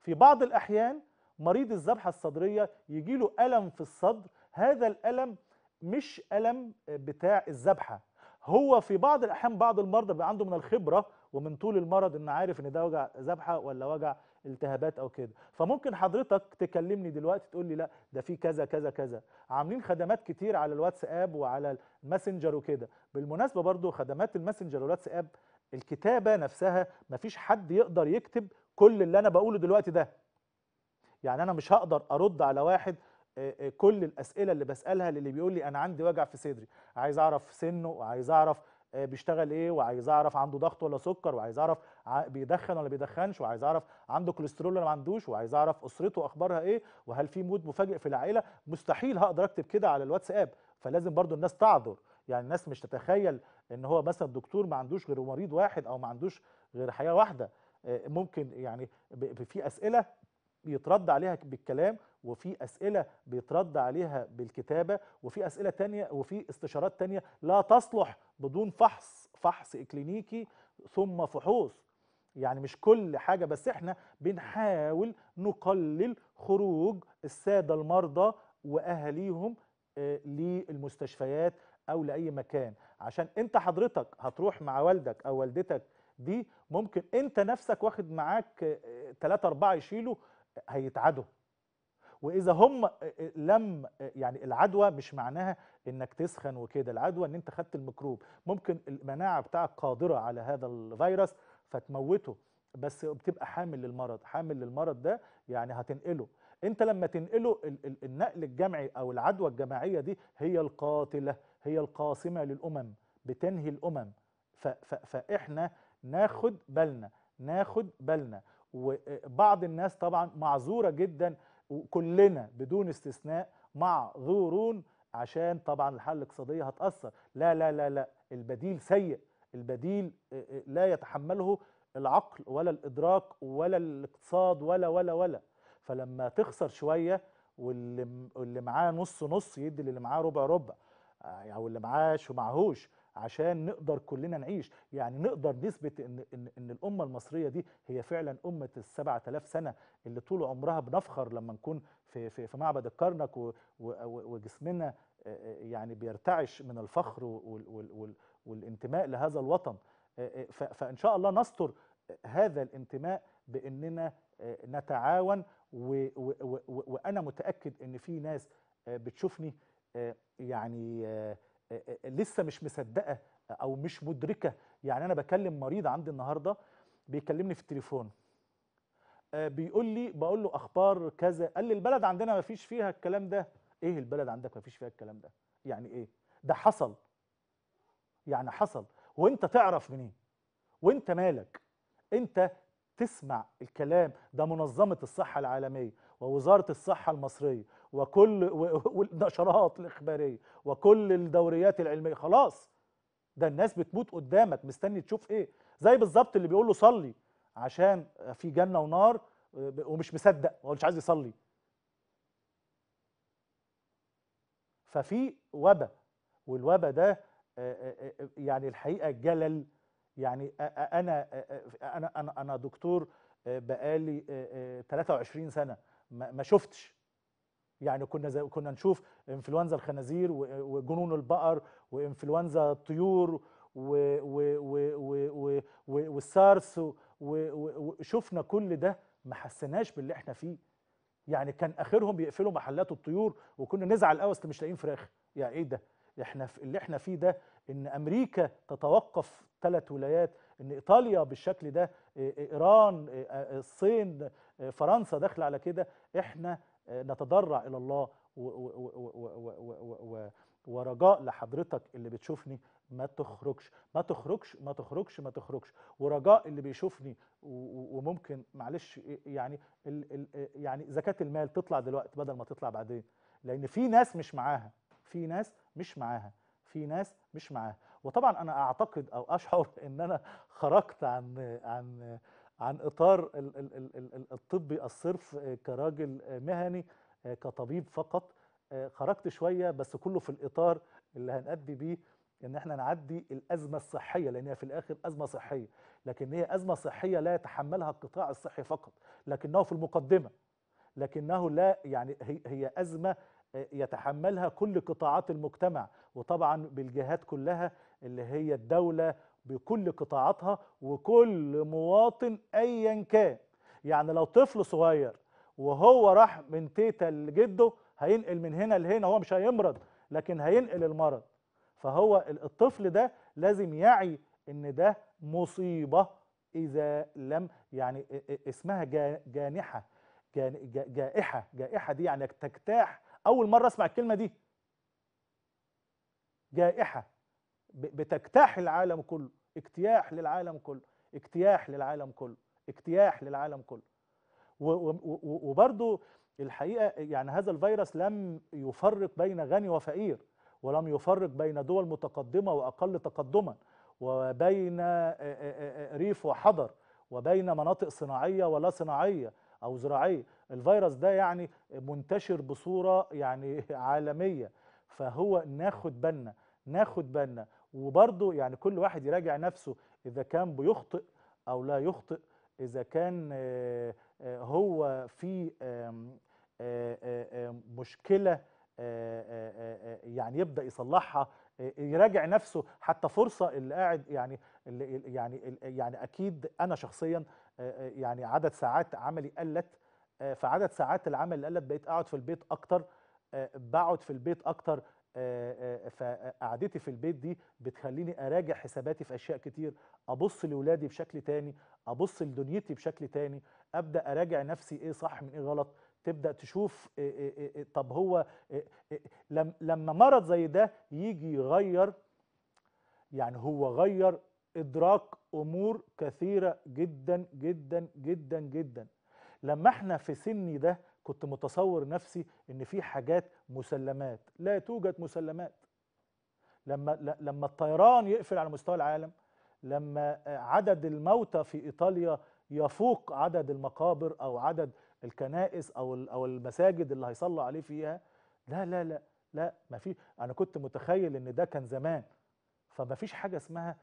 Speaker 1: في بعض الاحيان مريض الذبحه الصدريه يجي له الم في الصدر هذا الالم مش الم بتاع الذبحه هو في بعض الاحيان بعض المرضى بيبقى عنده من الخبره ومن طول المرض ان عارف ان ده وجع ذبحه ولا وجع التهابات او كده فممكن حضرتك تكلمني دلوقتي تقول لي لا ده في كذا كذا كذا عاملين خدمات كتير على الواتساب وعلى الماسنجر وكده بالمناسبه برضو خدمات الماسنجر والواتساب الكتابه نفسها مفيش حد يقدر يكتب كل اللي انا بقوله دلوقتي ده يعني انا مش هقدر ارد على واحد كل الاسئله اللي بسالها للي بيقول لي انا عندي وجع في صدري عايز اعرف سنه وعايز اعرف آه، بيشتغل ايه وعايز اعرف عنده ضغط ولا سكر وعايز اعرف بيدخن ولا بيدخنش وعايز اعرف عنده كوليسترول ولا ما عندوش وعايز اعرف اسرته اخبارها ايه وهل في مود مفاجئ في العائله مستحيل هقدر اكتب كده على الواتساب فلازم برضو الناس تعذر يعني الناس مش تتخيل ان هو مثلا دكتور ما عندوش غير مريض واحد او ما عندوش غير حياه واحده آه، ممكن يعني في اسئله بيترد عليها بالكلام وفي أسئلة بيترد عليها بالكتابة وفي أسئلة تانية وفي استشارات تانية لا تصلح بدون فحص فحص إكلينيكي ثم فحوص يعني مش كل حاجة بس احنا بنحاول نقلل خروج السادة المرضى وأهاليهم آه، للمستشفيات أو لأي مكان عشان انت حضرتك هتروح مع والدك أو والدتك دي ممكن انت نفسك واخد معاك 3 آه، 4 يشيلوا هيتعدوا واذا هم لم يعني العدوى مش معناها انك تسخن وكده العدوى ان انت خدت الميكروب ممكن المناعه بتاعك قادره على هذا الفيروس فتموته بس بتبقى حامل للمرض حامل للمرض ده يعني هتنقله انت لما تنقله النقل الجمعي او العدوى الجماعيه دي هي القاتله هي القاسمه للامم بتنهي الامم فاحنا ناخد بالنا ناخد بالنا وبعض الناس طبعا معذوره جدا وكلنا بدون استثناء معذورون عشان طبعا الحاله الاقتصاديه هتاثر لا لا لا لا البديل سيء البديل آه، آه، لا يتحمله العقل ولا الادراك ولا الاقتصاد ولا ولا ولا فلما تخسر شويه واللي معاه نص نص يدي للي معاه ربع ربع او آه، يعني اللي معاه شو معهوش عشان نقدر كلنا نعيش يعني نقدر نثبت ان ان ان الامه المصريه دي هي فعلا امه ال 7000 سنه اللي طول عمرها بنفخر لما نكون في في, في معبد الكرنك وجسمنا آه، آه، يعني بيرتعش من الفخر والانتماء لهذا الوطن آه، فان شاء الله نستر هذا الانتماء باننا نتعاون وانا متاكد ان في ناس بتشوفني يعني آه، آه، آه، لسه مش مصدقه او مش مدركه يعني انا بكلم مريض عندي النهارده بيكلمني في التليفون بيقول لي بقول له اخبار كذا قال لي البلد عندنا ما فيش فيها الكلام ده ايه البلد عندك ما فيش فيها الكلام ده يعني ايه ده حصل يعني حصل وانت تعرف منين وانت مالك انت تسمع الكلام ده منظمه الصحه العالميه ووزاره الصحه المصريه وكل والنشرات الاخباريه وكل الدوريات العلميه خلاص ده الناس بتموت قدامك مستني تشوف ايه زي بالظبط اللي بيقول له صلي عشان في جنه ونار آه، ومش مصدق هو مش عايز يصلي ففي وباء والوباء ده آه، آه، يعني الحقيقه جلل يعني انا انا انا انا دكتور بقالي 23 سنه ما شفتش يعني كنا زي كنا نشوف انفلونزا الخنازير وجنون البقر وانفلونزا الطيور و و و و و والسارس وشفنا كل ده ما حسيناش باللي احنا فيه يعني كان اخرهم بيقفلوا محلات الطيور وكنا نزعل قوي مش لاقيين فراخ يعني ايه ده احنا في اللي احنا فيه ده ان امريكا تتوقف ثلاث ولايات ان ايطاليا بالشكل ده ايران الصين فرنسا داخله على كده احنا نتضرع الى الله ورجاء لحضرتك اللي بتشوفني ما تخرجش ما تخرجش ما تخرجش ما تخرجش ورجاء اللي بيشوفني وممكن معلش يعني يعني زكاه المال تطلع دلوقتي بدل ما تطلع بعدين لان في ناس مش معاها في ناس مش معاها في ناس مش معاها وطبعا انا اعتقد او اشعر ان انا خرجت عن عن عن اطار الطبي الصرف آه، كراجل آه، مهني آه، كطبيب فقط خرجت شويه بس كله في الاطار اللي هنأدي بيه ان احنا نعدي الازمه الصحيه لان هي في الاخر ازمه صحيه لكن هي ازمه صحيه لا يتحملها القطاع الصحي فقط لكنه في المقدمه لكنه لا يعني هي ازمه يتحملها كل قطاعات المجتمع وطبعا بالجهات كلها اللي هي الدوله بكل قطاعاتها وكل مواطن ايا كان يعني لو طفل صغير وهو راح من تيتا لجده هينقل من هنا لهنا هو مش هيمرض لكن هينقل المرض فهو الطفل ده لازم يعي ان ده مصيبه اذا لم يعني اسمها جانحه جائحه جائحه دي يعني تجتاح اول مره اسمع الكلمه دي جائحه بتجتاح العالم كله اجتياح للعالم كله اجتياح للعالم كله اجتياح للعالم كله وبرضو الحقيقة يعني هذا الفيروس لم يفرق بين غني وفقير ولم يفرق بين دول متقدمة وأقل تقدما وبين آه، آه، آه، ريف وحضر وبين مناطق صناعية ولا صناعية أو زراعية الفيروس ده يعني منتشر بصورة يعني عالمية فهو ناخد بالنا ناخد بالنا وبرضه يعني كل واحد يراجع نفسه اذا كان بيخطئ او لا يخطئ اذا كان آه، آه، هو في آه، مشكله يعني يبدا يصلحها يراجع نفسه حتى فرصه اللي قاعد يعني يعني يعني اكيد انا شخصيا يعني عدد ساعات عملي قلت فعدد ساعات العمل اللي قلت بقيت اقعد في البيت اكتر بقعد في البيت اكتر آه، آه، فقعدتي في البيت دي بتخليني اراجع حساباتي في اشياء كتير ابص لولادي بشكل تاني ابص لدنيتي بشكل تاني ابدا اراجع نفسي ايه صح من ايه غلط تبدا تشوف آه، طب هو لما مرض زي ده يجي يغير يعني هو غير ادراك امور كثيره جدا جدا جدا جدا لما احنا في سني ده كنت متصور نفسي ان في حاجات مسلمات لا توجد مسلمات لما لما الطيران يقفل على مستوى العالم لما عدد الموتى في ايطاليا يفوق عدد المقابر او عدد الكنائس او او المساجد اللي هيصلوا عليه فيها لا لا لا لا ما في انا كنت متخيل ان ده كان زمان فما فيش حاجه اسمها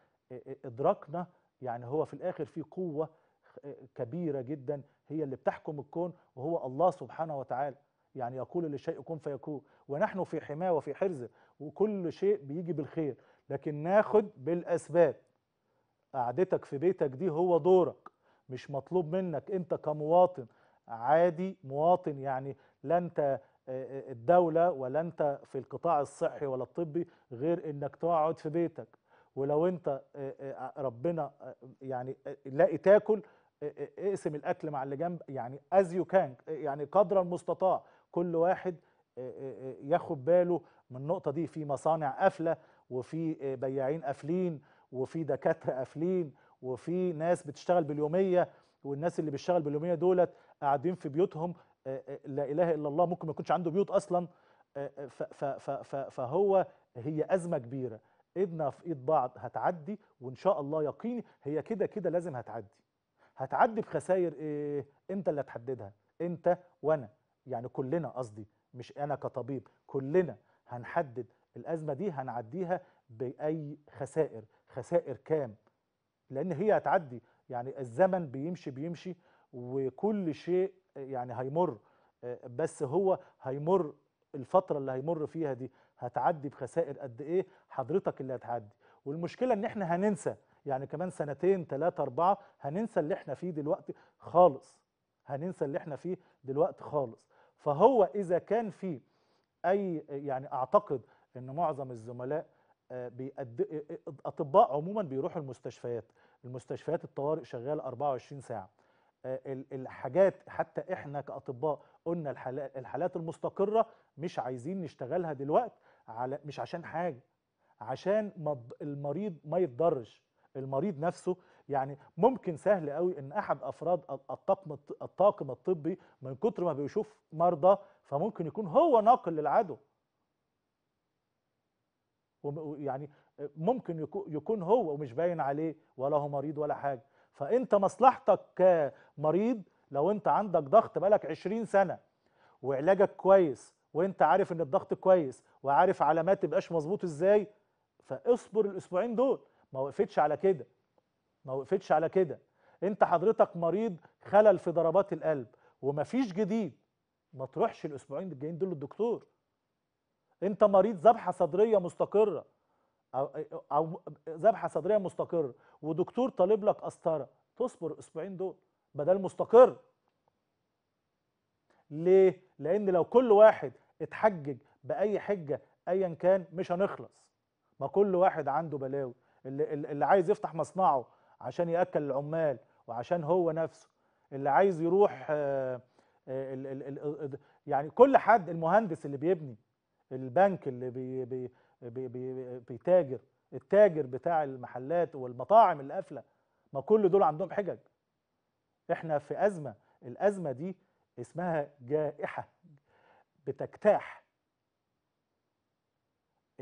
Speaker 1: ادراكنا يعني هو في الاخر في قوه كبيره جدا هي اللي بتحكم الكون وهو الله سبحانه وتعالى يعني يقول للشيء كن فيكون ونحن في حماه وفي حرزه وكل شيء بيجي بالخير لكن ناخد بالاسباب قعدتك في بيتك دي هو دورك مش مطلوب منك انت كمواطن عادي مواطن يعني لا انت آه، آه، الدولة ولا انت في القطاع الصحي ولا الطبي غير انك تقعد في بيتك ولو انت آه، ربنا يعني لاقي تاكل اقسم الاكل مع اللي جنب يعني از يو كان يعني قدر المستطاع كل واحد آه، آه، آه، ياخد باله من النقطه دي في مصانع قافله وفي بياعين قافلين وفي دكاتره قافلين وفي ناس بتشتغل باليوميه والناس اللي بتشتغل باليوميه دولت قاعدين في بيوتهم لا اله الا الله ممكن ما يكونش عنده بيوت اصلا فهو هي ازمه كبيره ايدنا في ايد بعض هتعدي وان شاء الله يقيني هي كده كده لازم هتعدي هتعدي بخسائر ايه انت اللي هتحددها انت وانا يعني كلنا قصدي مش انا كطبيب كلنا هنحدد الازمه دي هنعديها باي خسائر خسائر كام لان هي هتعدي يعني الزمن بيمشي بيمشي وكل شيء يعني هيمر آه، بس هو هيمر الفتره اللي هيمر فيها دي هتعدي بخسائر قد ايه حضرتك اللي هتعدي والمشكله ان احنا هننسى يعني كمان سنتين ثلاثة أربعة هننسى اللي احنا فيه دلوقتي خالص هننسى اللي احنا فيه دلوقتي خالص فهو إذا كان في أي يعني أعتقد أن معظم الزملاء آه، آه، آه، أطباء عموما بيروحوا المستشفيات المستشفيات الطوارئ شغال 24 ساعة الحاجات حتى احنا كاطباء قلنا الحالات المستقره مش عايزين نشتغلها دلوقتي على مش عشان حاجه عشان المريض ما يتضرش المريض نفسه يعني ممكن سهل قوي ان احد افراد الطاقم الطاقم الطبي من كتر ما بيشوف مرضى فممكن يكون هو ناقل للعدو يعني ممكن يكون هو ومش باين عليه ولا هو مريض ولا حاجه فانت مصلحتك كمريض لو انت عندك ضغط بقالك 20 سنه وعلاجك كويس وانت عارف ان الضغط كويس وعارف علامات تبقاش مظبوط ازاي فاصبر الاسبوعين دول ما وقفتش على كده ما وقفتش على كده انت حضرتك مريض خلل في ضربات القلب ومفيش جديد ما تروحش الاسبوعين الجايين دول للدكتور انت مريض ذبحه صدريه مستقره او او ذبحه صدريه مستقره ودكتور طالب لك قسطره تصبر الاسبوعين دول بدل مستقر ليه لان لو كل واحد اتحجج باي حجه ايا كان مش هنخلص ما كل واحد عنده بلاوي اللي, اللي عايز يفتح مصنعه عشان ياكل العمال وعشان هو نفسه اللي عايز يروح آه، آه، يعني كل حد المهندس اللي بيبني البنك اللي بي بي بي بي بيتاجر التاجر بتاع المحلات والمطاعم اللي قافله ما كل دول عندهم حجج احنا في ازمه الازمه دي اسمها جائحه بتجتاح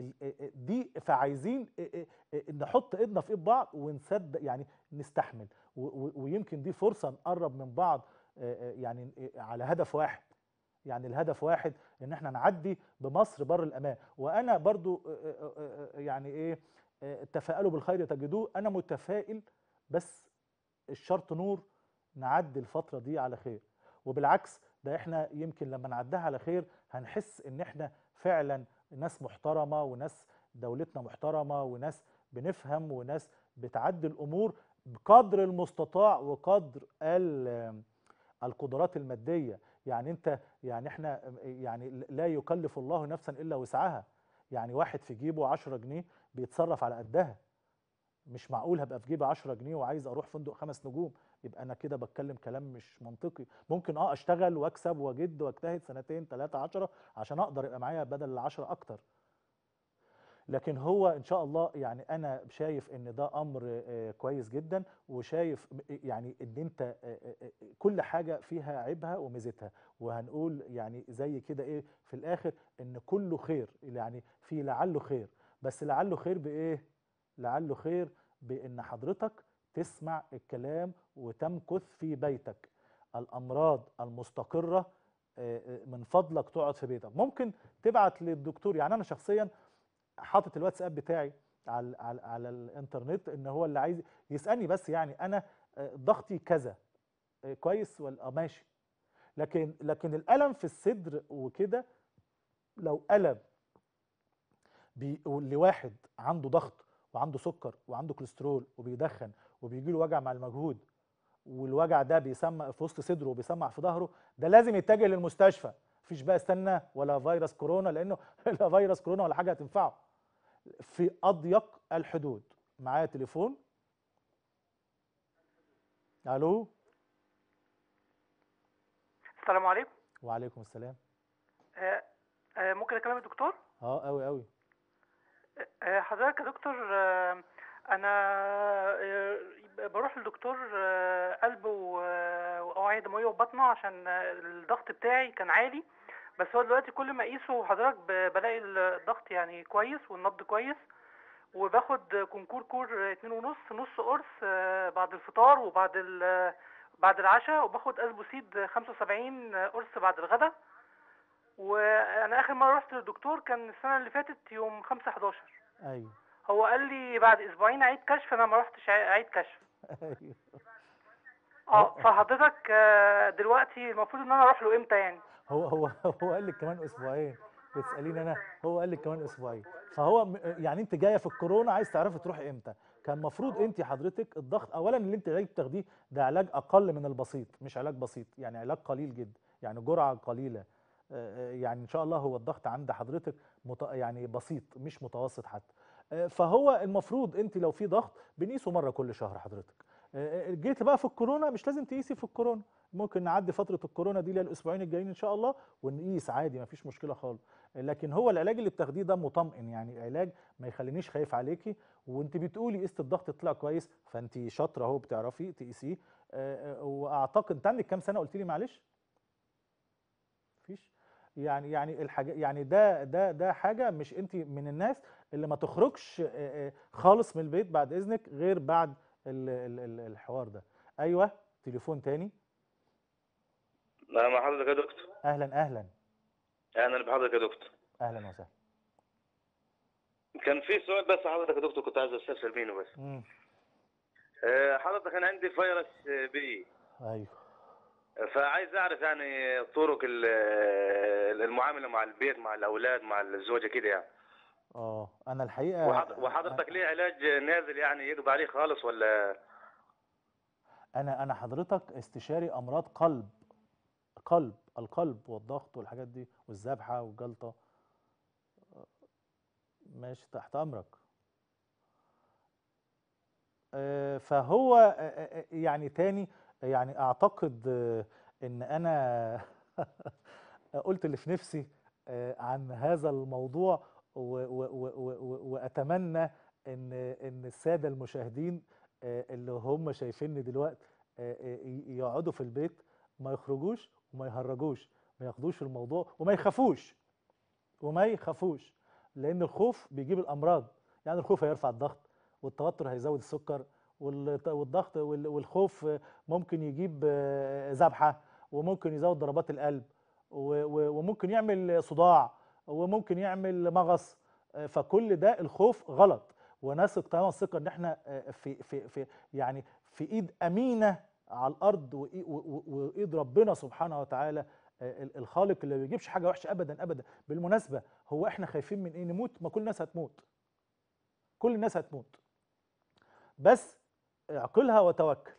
Speaker 1: إيه، إيه، دي فعايزين إيه، نحط ايدنا في ايد بعض ونصدق يعني نستحمل ويمكن دي فرصه نقرب من بعض يعني على هدف واحد يعني الهدف واحد ان احنا نعدي بمصر بر الامان وانا برضو يعني ايه تفائلوا بالخير تجدوه انا متفائل بس الشرط نور نعدي الفتره دي على خير وبالعكس ده احنا يمكن لما نعديها على خير هنحس ان احنا فعلا ناس محترمه وناس دولتنا محترمه وناس بنفهم وناس بتعدي الامور بقدر المستطاع وقدر القدرات الماديه يعني انت يعني احنا يعني لا يكلف الله نفسا الا وسعها يعني واحد في جيبه 10 جنيه بيتصرف على قدها مش معقول هبقى في جيبي 10 جنيه وعايز اروح فندق خمس نجوم يبقى انا كده بتكلم كلام مش منطقي ممكن اه اشتغل واكسب واجد واجتهد سنتين ثلاثة عشرة عشان اقدر يبقى معايا بدل العشرة اكتر لكن هو ان شاء الله يعني انا شايف ان ده امر آه، كويس جدا وشايف يعني ان انت آه، آه، كل حاجه فيها عيبها وميزتها وهنقول يعني زي كده ايه في الاخر ان كله خير يعني في لعله خير بس لعله خير بايه لعله خير بان حضرتك تسمع الكلام وتمكث في بيتك الامراض المستقره آه، آه، من فضلك تقعد في بيتك ممكن تبعت للدكتور يعني انا شخصيا حاطط الواتساب بتاعي على على, على الانترنت ان هو اللي عايز يسالني بس يعني انا آه، ضغطي كذا كويس ولا ماشي لكن لكن الالم في الصدر وكده لو الم لواحد عنده ضغط وعنده سكر وعنده كوليسترول وبيدخن وبيجي له وجع مع المجهود والوجع ده بيسمع في وسط صدره وبيسمع في ظهره ده لازم يتجه للمستشفى مفيش بقى استنى ولا فيروس كورونا لانه لا فيروس كورونا ولا حاجه هتنفعه في اضيق الحدود معايا تليفون الو السلام عليكم وعليكم السلام
Speaker 3: آه
Speaker 2: آه ممكن اكلم الدكتور
Speaker 1: اه قوي قوي
Speaker 2: آه،, آه حضرتك يا دكتور آه انا آه، بروح لدكتور آه، قلب آه، واوعيه دمويه وبطنه عشان الضغط بتاعي كان عالي بس هو دلوقتي كل ما اقيسه حضرتك بلاقي الضغط يعني كويس والنبض كويس وباخد كونكور
Speaker 1: كور اتنين ونص نص قرص بعد الفطار وبعد بعد العشاء وباخد اسبوسيد 75 قرص بعد الغداء وانا اخر مره رحت للدكتور كان السنه اللي فاتت يوم 5 11 ايوه هو قال لي بعد
Speaker 2: اسبوعين عيد كشف انا ما رحتش عيد كشف
Speaker 1: أيوه. اه
Speaker 2: فحضرتك آه، دلوقتي المفروض ان انا اروح له امتى يعني
Speaker 1: هو هو هو قال لك كمان اسبوعين بتساليني انا هو قال لك كمان اسبوعين فهو يعني انت جايه في الكورونا عايز تعرفي تروحي امتى كان المفروض انت حضرتك الضغط اولا اللي انت جاي بتاخديه ده علاج اقل من البسيط مش علاج بسيط يعني علاج قليل جدا يعني جرعه قليله آه، آه، يعني ان شاء الله هو الضغط عند حضرتك يعني بسيط مش متوسط حتى آه، فهو المفروض انت لو في ضغط بنقيسه مره كل شهر حضرتك آه، آه، جيت بقى في الكورونا مش لازم تقيسي في الكورونا ممكن نعدي فتره الكورونا دي للاسبوعين الجايين ان شاء الله ونقيس عادي مفيش مشكله خالص لكن هو العلاج اللي بتاخديه ده مطمئن يعني علاج ما يخلينيش خايف عليكي وانت بتقولي قست الضغط طلع كويس فانت شاطره اهو بتعرفي تقيسيه واعتقد انت عندك كام سنه قلت لي معلش مفيش يعني يعني الحاجه يعني ده ده ده حاجه مش انت من الناس اللي ما تخرجش آه، آه، خالص من البيت بعد اذنك غير بعد الحوار ده ايوه تليفون تاني
Speaker 3: لا مع حضرتك يا دكتور
Speaker 1: اهلا اهلا
Speaker 3: انا اللي بحضرتك يا دكتور اهلا وسهلا كان في سؤال بس حضرتك يا دكتور كنت عايز استفسر منه بس آه، حضرتك انا عندي فيروس بي ايوه فعايز اعرف يعني طرق المعامله مع البيت مع الاولاد مع الزوجه كده يعني
Speaker 1: اه انا الحقيقه
Speaker 3: وحضرتك ليه علاج نازل يعني يجب عليه خالص ولا
Speaker 1: انا انا حضرتك استشاري امراض قلب قلب القلب والضغط والحاجات دي والذبحه والجلطه ماشي تحت امرك آه، فهو آه، آه، يعني تاني يعني اعتقد ان انا قلت اللي في نفسي عن هذا الموضوع واتمنى ان ان الساده المشاهدين آه، اللي هم شايفيني دلوقتي آه، آه، يقعدوا في البيت ما يخرجوش وما يهرجوش ما ياخدوش الموضوع وما يخافوش وما يخافوش لان الخوف بيجيب الامراض يعني الخوف هيرفع الضغط والتوتر هيزود السكر والضغط والخوف ممكن يجيب ذبحه وممكن يزود ضربات القلب وممكن يعمل صداع وممكن يعمل مغص آه، فكل ده الخوف غلط ونثق تماما الثقه ان احنا آه، في في في يعني في ايد امينه على الارض وايد ربنا سبحانه وتعالى آه، الخالق اللي ما بيجيبش حاجه وحشه ابدا ابدا بالمناسبه هو احنا خايفين من ايه نموت ما كل الناس هتموت كل الناس هتموت بس اعقلها وتوكل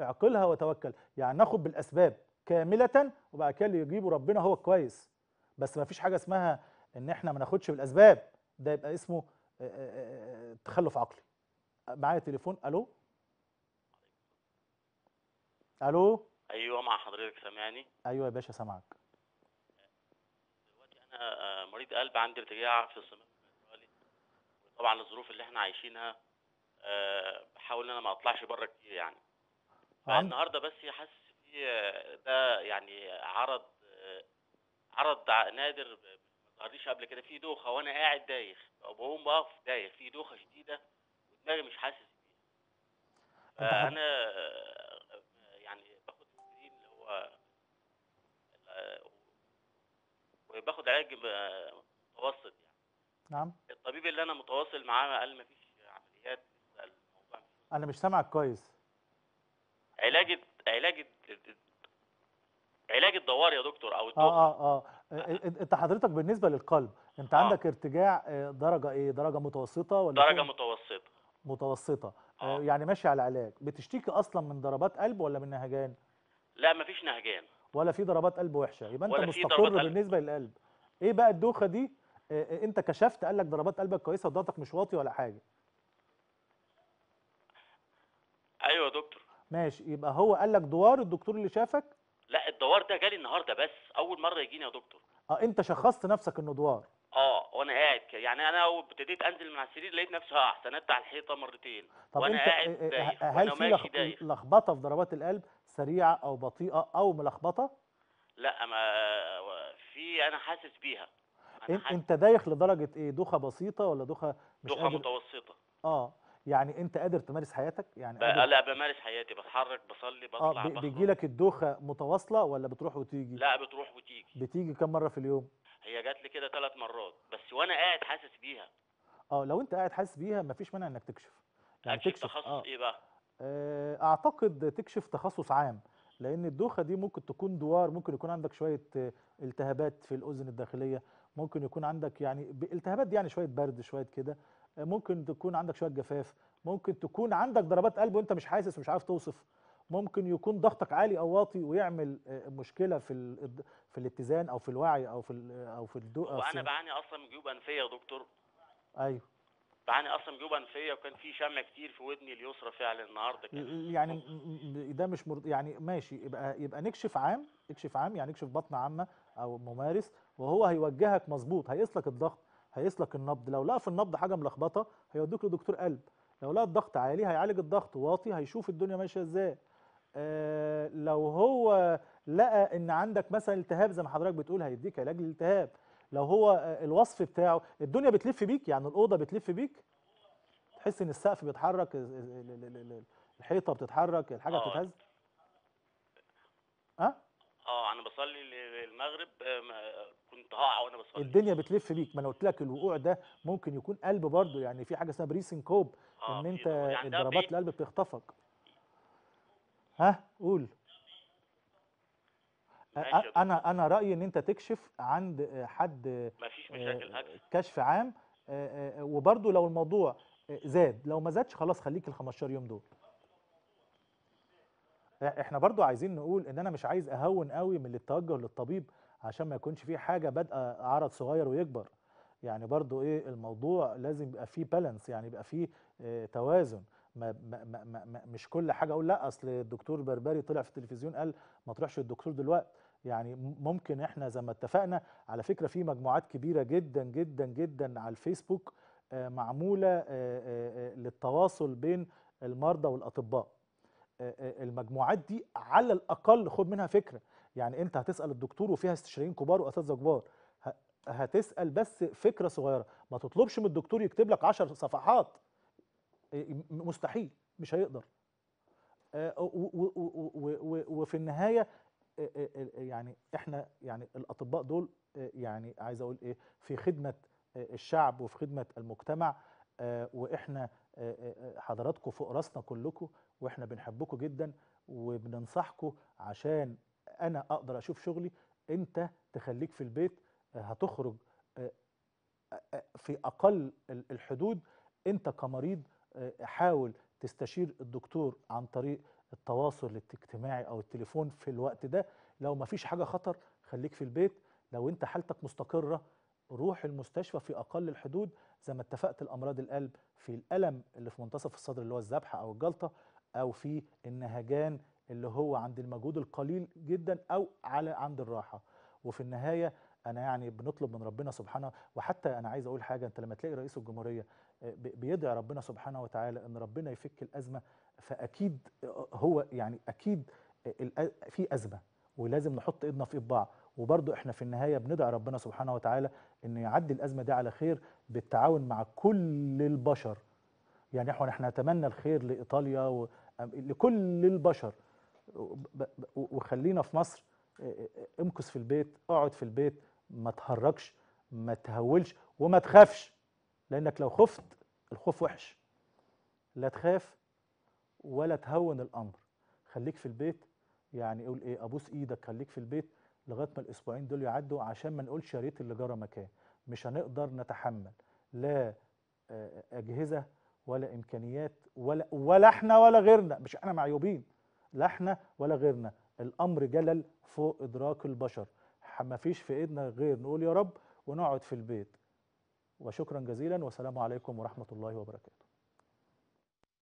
Speaker 1: اعقلها وتوكل يعني ناخد بالاسباب كامله وبعد كده اللي يجيبه ربنا هو الكويس بس ما فيش حاجه اسمها ان احنا ما ناخدش بالاسباب ده يبقى اسمه آه، آه، آه، تخلف عقلي معايا تليفون الو الو
Speaker 2: ايوه مع حضرتك سامعني
Speaker 1: ايوه يا باشا سامعك
Speaker 2: دلوقتي انا مريض قلب عندي ارتجاع في الصمام طبعا الظروف اللي احنا عايشينها بحاول ان انا ما اطلعش بره كتير يعني فالنهارده بس حاسس في ده يعني عرض عرض نادر ما ظهرليش قبل كده في دوخه وانا قاعد دايخ بقوم بقف دايخ في دوخه شديده ودماغي مش حاسس بيها فانا يعني باخد اسبرين اللي هو وباخد علاج متوسط يعني نعم الطبيب اللي انا متواصل معاه قال ما فيش عمليات الموضوع
Speaker 1: انا مش سامعك كويس
Speaker 2: علاج علاج علاج الدوار يا دكتور او الدوار اه
Speaker 1: اه اه انت حضرتك بالنسبه للقلب انت آه. عندك ارتجاع آه، درجه ايه درجه متوسطه ولا درجه فيه؟ متوسطه متوسطه آه،, آه. يعني ماشي على العلاج بتشتكي اصلا من ضربات قلب ولا من نهجان
Speaker 2: لا مفيش نهجان
Speaker 1: ولا في ضربات قلب وحشه يبقى انت مستقر بالنسبه للقلب ايه بقى الدوخه دي آه،, آه انت كشفت قال لك ضربات قلبك كويسه وضغطك مش واطي ولا حاجه ايوه يا دكتور ماشي يبقى هو قال لك دوار الدكتور اللي شافك
Speaker 2: لا الدوار ده جالي النهارده بس اول مره يجيني يا دكتور
Speaker 1: اه انت شخصت نفسك انه دوار
Speaker 2: اه وانا قاعد كده يعني انا اول ابتديت انزل من على السرير لقيت نفسي هقع سندت على الحيطه مرتين طب وانا انت قاعد آه، آه، دايخ آه، هل في
Speaker 1: لخبطه في ضربات القلب سريعه او بطيئه او ملخبطه
Speaker 2: لا ما في انا حاسس بيها
Speaker 1: أنا حاسس انت دايخ لدرجه ايه دوخه بسيطه ولا دوخه مش دوخه قادر... متوسطه اه يعني انت قادر تمارس حياتك يعني قادر... لا
Speaker 2: بمارس حياتي بتحرك بصلي آه، بطلع اه بيجي لك
Speaker 1: الدوخه متواصله ولا بتروح وتيجي لا بتروح وتيجي بتيجي كم مره في اليوم
Speaker 2: هي جات لي كده ثلاث مرات بس وانا قاعد حاسس بيها
Speaker 1: اه لو انت قاعد حاسس بيها مفيش مانع انك تكشف يعني تكشف
Speaker 2: تخصص آه. ايه بقى
Speaker 1: آه، اعتقد تكشف تخصص عام لان الدوخه دي ممكن تكون دوار ممكن يكون عندك شويه آه، التهابات في الاذن الداخليه ممكن يكون عندك يعني التهابات دي يعني شويه برد شويه كده ممكن تكون عندك شويه جفاف ممكن تكون عندك ضربات قلب وانت مش حاسس ومش عارف توصف ممكن يكون ضغطك عالي او واطي ويعمل آه، مشكله في في الاتزان او في الوعي او في آه، او في الدو وانا بعاني
Speaker 2: اصلا من جيوب انفيه يا دكتور ايوه بعاني اصلا من جيوب انفيه وكان في شمع كتير في ودني اليسرى فعلا النهارده كان
Speaker 1: يعني ده مش مرض يعني ماشي يبقى يبقى نكشف عام اكشف عام يعني اكشف بطن عامه او ممارس وهو هيوجهك مظبوط هيقيس لك الضغط هيسلك النبض لو لقى في النبض حاجه ملخبطه هيودوك لدكتور قلب لو لقى الضغط عالي هيعالج الضغط واطي هيشوف الدنيا ماشيه ازاي آه لو هو لقى ان عندك مثلا التهاب زي ما حضرتك بتقول هيديك علاج للالتهاب لو هو آه، الوصف بتاعه الدنيا بتلف بيك يعني الاوضه بتلف بيك تحس ان السقف بيتحرك الحيطه بتتحرك الحاجه آه. بتتهز اه
Speaker 2: اه انا بصلي المغرب بهقع وانا
Speaker 1: بصلي الدنيا بتلف بيك ما انا قلت لك الوقوع ده ممكن يكون قلب برضه يعني في حاجه اسمها بريسنج كوب آه ان انت يعني ضربات القلب بتخطفك ها قول انا انا رايي ان انت تكشف عند حد مفيش مشاكل آه، كشف عام آه، آه، وبرده لو الموضوع زاد لو ما زادش خلاص خليك ال 15 يوم دول احنا برضو عايزين نقول ان انا مش عايز اهون قوي من التوجه للطبيب عشان ما يكونش في حاجه بادئه عرض صغير ويكبر يعني برضو ايه الموضوع لازم يبقى فيه بالانس يعني يبقى فيه اه توازن ما ما ما ما مش كل حاجه اقول لا اصل الدكتور بربري طلع في التلفزيون قال ما تروحش للدكتور دلوقتي يعني ممكن احنا زي ما اتفقنا على فكره في مجموعات كبيره جدا جدا جدا على الفيسبوك اه معموله اه, آه،, آه، للتواصل بين المرضى والاطباء آه، المجموعات دي على الاقل خد منها فكره يعني انت هتسال الدكتور وفيها استشاريين كبار واساتذه كبار هتسال بس فكره صغيره ما تطلبش من الدكتور يكتب لك 10 صفحات مستحيل مش هيقدر آه، وفي النهايه آه، آه، يعني احنا يعني الاطباء دول يعني عايز اقول ايه في خدمه الشعب وفي خدمه المجتمع واحنا حضراتكم فوق راسنا كلكم واحنا بنحبكم جدا وبننصحكم عشان انا اقدر اشوف شغلي انت تخليك في البيت آه، هتخرج آه، آه، في اقل الحدود انت كمريض حاول تستشير الدكتور عن طريق التواصل الاجتماعي او التليفون في الوقت ده لو مفيش حاجه خطر خليك في البيت لو انت حالتك مستقره روح المستشفى في اقل الحدود زي ما اتفقت الامراض القلب في الالم اللي في منتصف الصدر اللي هو الذبحه او الجلطه او في النهجان اللي هو عند المجهود القليل جدا او على عند الراحه وفي النهايه انا يعني بنطلب من ربنا سبحانه وحتى انا عايز اقول حاجه انت لما تلاقي رئيس الجمهوريه آه، بيدعي ربنا سبحانه وتعالى ان ربنا يفك الازمه فاكيد آه، هو يعني اكيد آه، في ازمه ولازم نحط ايدنا في ايد وبرضه احنا في النهايه بندعي ربنا سبحانه وتعالى انه يعدي الازمه دي على خير بالتعاون مع كل البشر يعني احنا احنا نتمنى الخير لايطاليا و... لكل البشر وخلينا في مصر امكس في البيت اقعد في البيت ما تهرجش ما تهولش وما تخافش لانك لو خفت الخوف وحش لا تخاف ولا تهون الامر خليك في البيت يعني اقول ايه ابوس ايدك خليك في البيت لغايه ما الاسبوعين دول يعدوا عشان ما نقولش يا ريت اللي جرى مكان مش هنقدر نتحمل لا اجهزه ولا امكانيات ولا ولا احنا ولا غيرنا مش احنا معيوبين لا احنا ولا غيرنا الامر جلل فوق ادراك البشر ما فيش في ايدنا غير نقول يا رب ونقعد في البيت وشكرا جزيلا والسلام عليكم ورحمه الله وبركاته